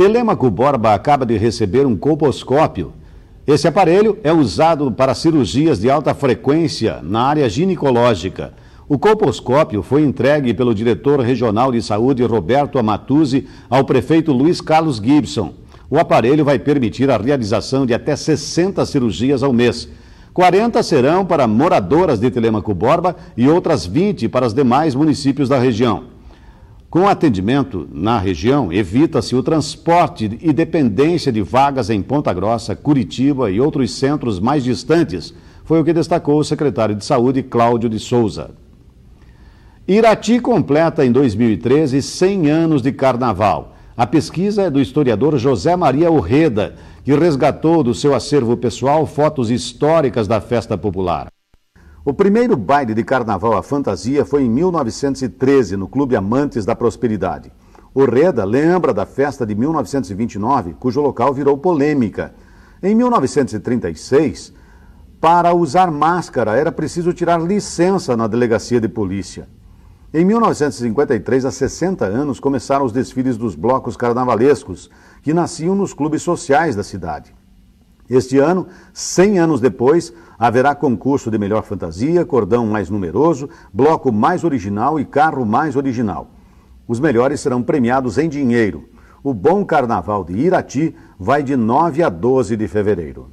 Telemaco Borba acaba de receber um colposcópio. Esse aparelho é usado para cirurgias de alta frequência na área ginecológica. O colposcópio foi entregue pelo diretor regional de saúde Roberto Amatuzzi ao prefeito Luiz Carlos Gibson. O aparelho vai permitir a realização de até 60 cirurgias ao mês. 40 serão para moradoras de Telemaco Borba e outras 20 para os demais municípios da região. Com atendimento na região, evita-se o transporte e dependência de vagas em Ponta Grossa, Curitiba e outros centros mais distantes, foi o que destacou o secretário de Saúde, Cláudio de Souza. Irati completa em 2013 100 anos de carnaval. A pesquisa é do historiador José Maria Urreda, que resgatou do seu acervo pessoal fotos históricas da festa popular. O primeiro baile de carnaval à fantasia foi em 1913, no Clube Amantes da Prosperidade. O Reda lembra da festa de 1929, cujo local virou polêmica. Em 1936, para usar máscara era preciso tirar licença na delegacia de polícia. Em 1953, há 60 anos, começaram os desfiles dos blocos carnavalescos, que nasciam nos clubes sociais da cidade. Este ano, 100 anos depois, haverá concurso de melhor fantasia, cordão mais numeroso, bloco mais original e carro mais original. Os melhores serão premiados em dinheiro. O Bom Carnaval de Irati vai de 9 a 12 de fevereiro.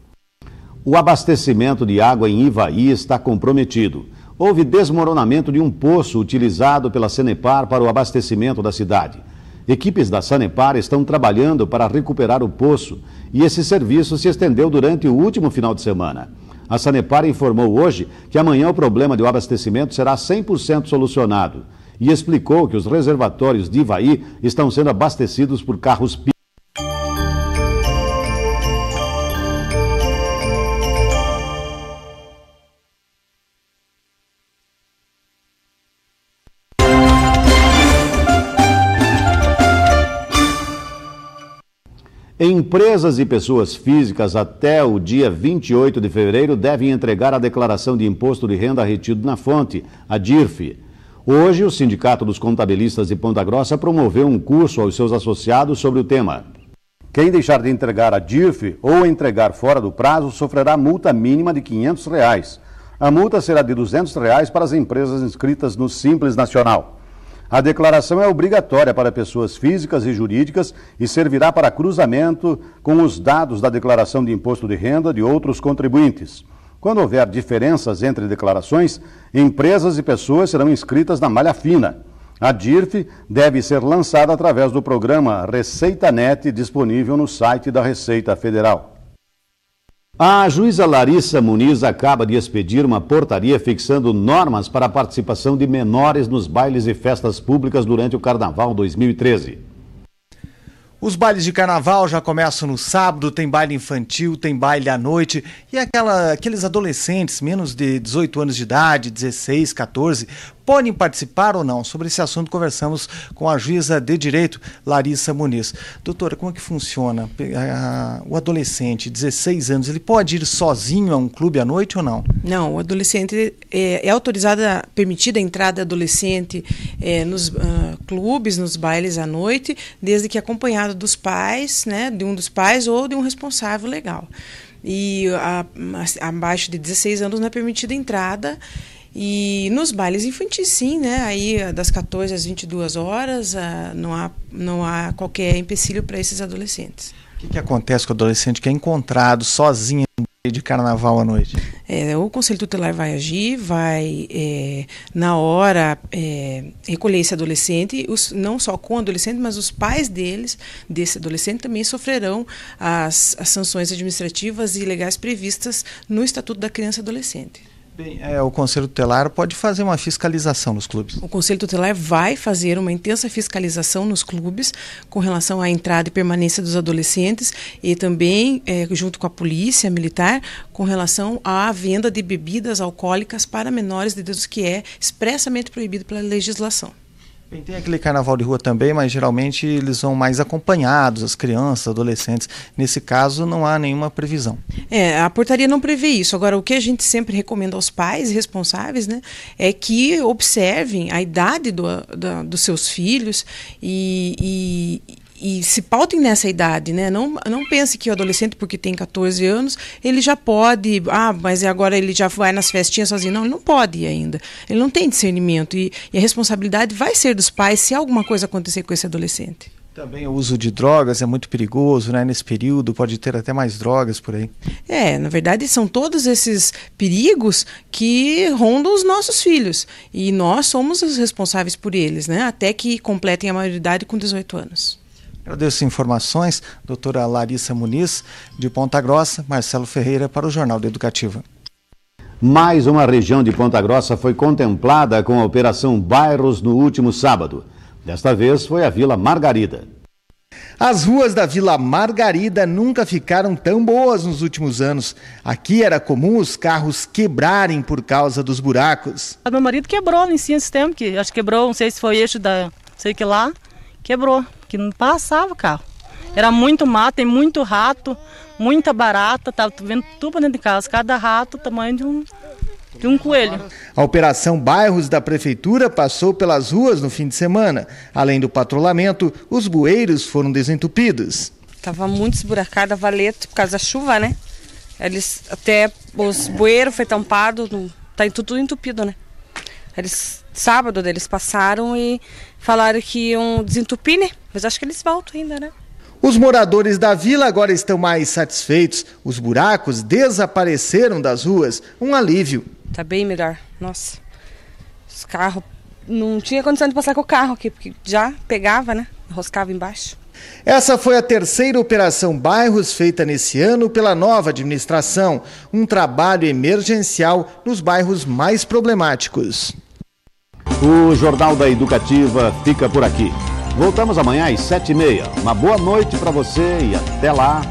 O abastecimento de água em Ivaí está comprometido. Houve desmoronamento de um poço utilizado pela Cenepar para o abastecimento da cidade. Equipes da Sanepar estão trabalhando para recuperar o poço e esse serviço se estendeu durante o último final de semana. A Sanepar informou hoje que amanhã o problema de abastecimento será 100% solucionado e explicou que os reservatórios de Ivaí estão sendo abastecidos por carros Empresas e pessoas físicas até o dia 28 de fevereiro devem entregar a declaração de imposto de renda retido na fonte, a DIRF. Hoje, o Sindicato dos Contabilistas de Ponta Grossa promoveu um curso aos seus associados sobre o tema. Quem deixar de entregar a DIRF ou entregar fora do prazo sofrerá multa mínima de R$ 500. Reais. A multa será de R$ 200 reais para as empresas inscritas no Simples Nacional. A declaração é obrigatória para pessoas físicas e jurídicas e servirá para cruzamento com os dados da declaração de imposto de renda de outros contribuintes. Quando houver diferenças entre declarações, empresas e pessoas serão inscritas na malha fina. A DIRF deve ser lançada através do programa Receita Net, disponível no site da Receita Federal. A juíza Larissa Muniz acaba de expedir uma portaria fixando normas para a participação de menores nos bailes e festas públicas durante o Carnaval 2013. Os bailes de carnaval já começam no sábado, tem baile infantil, tem baile à noite, e aquela, aqueles adolescentes, menos de 18 anos de idade, 16, 14, podem participar ou não. Sobre esse assunto conversamos com a juíza de direito, Larissa Muniz. Doutora, como é que funciona? O adolescente, 16 anos, ele pode ir sozinho a um clube à noite ou não? Não, o adolescente é, é autorizada, permitida a entrada adolescente é, nos uh, clubes, nos bailes à noite, desde que acompanhado dos pais, né, de um dos pais ou de um responsável legal. E a, a, abaixo de 16 anos não é permitida a entrada. E nos bailes infantis, sim, né? Aí eh, das 14 às 22 horas, eh, não há, não há qualquer empecilho para esses adolescentes. O que, que, acontece com o adolescente que é encontrado sozinho de carnaval à noite? É, o conselho tutelar vai agir, vai é, na hora é, recolher esse adolescente, os, não só com o adolescente, mas os pais deles, desse adolescente, também sofrerão as, as sanções administrativas e legais previstas no Estatuto da Criança e Adolescente. Bem, é, o Conselho Tutelar pode fazer uma fiscalização nos clubes. O Conselho Tutelar vai fazer uma intensa fiscalização nos clubes com relação à entrada e permanência dos adolescentes e também, é, junto com a polícia militar, com relação à venda de bebidas alcoólicas para menores de 12, que é expressamente proibido pela legislação. Bem, tem aquele carnaval de rua também, mas geralmente eles vão mais acompanhados, as crianças, adolescentes. Nesse caso, não há nenhuma previsão. É, a portaria não prevê isso. Agora, o que a gente sempre recomenda aos pais responsáveis, né, é que observem a idade do, da, dos seus filhos e, e e se pautem nessa idade, né? Não, não pense que o adolescente, porque tem 14 anos, ele já pode. Ah, mas agora ele já vai nas festinhas sozinho. Não, ele não pode ainda. Ele não tem discernimento. E, e a responsabilidade vai ser dos pais se alguma coisa acontecer com esse adolescente. Também o uso de drogas é muito perigoso, né? Nesse período pode ter até mais drogas por aí. É, na verdade são todos esses perigos que rondam os nossos filhos e nós somos os responsáveis por eles, né? Até que completem a maioridade com 18 anos. Agradeço informações, doutora Larissa Muniz, de Ponta Grossa, Marcelo Ferreira, para o Jornal da Educativa. Mais uma região de Ponta Grossa foi contemplada com a Operação Bairros no último sábado. Desta vez foi a Vila Margarida. As ruas da Vila Margarida nunca ficaram tão boas nos últimos anos. Aqui era comum os carros quebrarem por causa dos buracos. Meu marido quebrou em cima esse tempo, que acho que quebrou, não sei se foi eixo da, sei que lá, quebrou que não passava o carro. Era muito mato, tem muito rato, muita barata, tava vendo tudo dentro de casa, cada rato tamanho de um de um coelho. A operação Bairros da Prefeitura passou pelas ruas no fim de semana. Além do patrulhamento, os bueiros foram desentupidos. Estava muito esburacada a valeta por causa da chuva, né? Eles até os bueiros foi tampado, tá tudo entupido, né? Eles, sábado eles passaram e falaram que iam desentupir, né? Mas acho que eles voltam ainda, né? Os moradores da vila agora estão mais satisfeitos. Os buracos desapareceram das ruas. Um alívio. Tá bem melhor. Nossa. Os carros. Não tinha condição de passar com o carro aqui, porque já pegava, né? Roscava embaixo. Essa foi a terceira operação bairros feita nesse ano pela nova administração, um trabalho emergencial nos bairros mais problemáticos. O Jornal da Educativa fica por aqui. Voltamos amanhã às sete e meia. Uma boa noite para você e até lá.